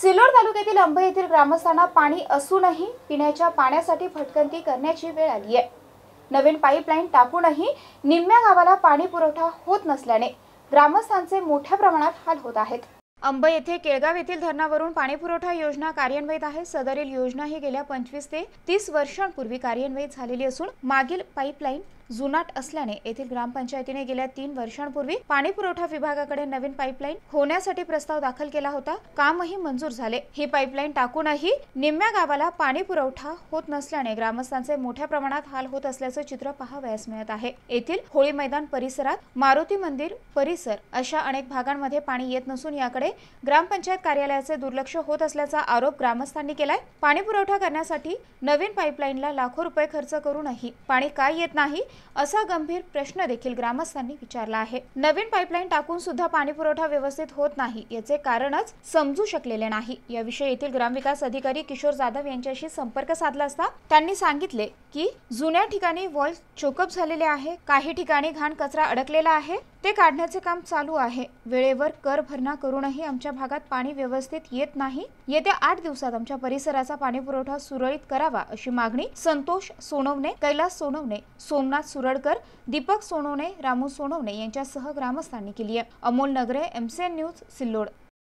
सिल्लोड तालुक्यातील अंब येथील ग्रामस्थांना पाणी असूनही पिण्याच्या पाण्यासाठी फटकंती करण्याची वेळ आली आहे नवीन पाईपलाईन टाकूनही निम्म्या गावाला पाणी पुरवठा होत नसल्याने ग्रामस्थांचे मोठ्या प्रमाणात हाल होत आहेत अंब येथे केळगाव येथील धरणावरून पाणीपुरवठा योजना कार्यान्वित आहे सदरील योजना ही गेल्या पंचवीस ते तीस वर्षांपूर्वी कार्यान्वित झालेली असून मागील पाईपलाईन जुनाट असल्याने येथील ग्रामपंचायतीने गेल्या तीन वर्षांपूर्वी पाणी पुरवठा विभागाकडे नवीन पाईपलाईन होण्यासाठी प्रस्ताव दाखल केला होता कामही मंजूर झाले ही पाईपलाईन टाकूनही निम्म्या गावाला पाणी पुरवठा होत नसल्याने ग्रामस्थांचे मोठ्या प्रमाणात हाल होत असल्याचं चित्र पाहावयास मिळत आहे येथील होळी मैदान परिसरात मारुती मंदिर परिसर अशा अनेक भागांमध्ये पाणी येत नसून याकडे ग्रामपंचायत कार्यालयाचे दुर्लक्ष होत असल्याचा आरोप ग्रामस्थांनी केलाय पाणी पुरवठा करण्यासाठी नवीन पाईपलाईनला लाखो रुपये खर्च करूनही पाणी काय येत नाही असा गंभीर प्रश्न देखील ग्रामस्थांनी विचारला आहे नवीन पाईपलाईन टाकून सुद्धा पाणी पुरवठा व्यवस्थित होत नाही याचे कारणच समजू शकलेले नाही याविषयी येथील ग्रामविकास अधिकारी किशोर जाधव यांच्याशी संपर्क साधला असता त्यांनी सांगितले की जुन्या ठिकाणी वॉल चोकअप झालेले आहे काही ठिकाणी घाण कचरा अडकलेला आहे ते काढण्याचे काम चालू आहे वेळेवर कर भरणा करूनही आमच्या भागात पाणी व्यवस्थित येत नाही येत्या आठ दिवसात आमच्या परिसराचा पाणी पुरवठा सुरळीत करावा अशी मागणी संतोष सोनवणे कैलास सोनवणे सोमनाथ सुरळकर सुरडकर दीपक सोनवणे रामू सोनवणे यांच्यासह ग्रामस्थांनी केली आहे अमोल नगरे एमसीएन न्यूज सिल्लोड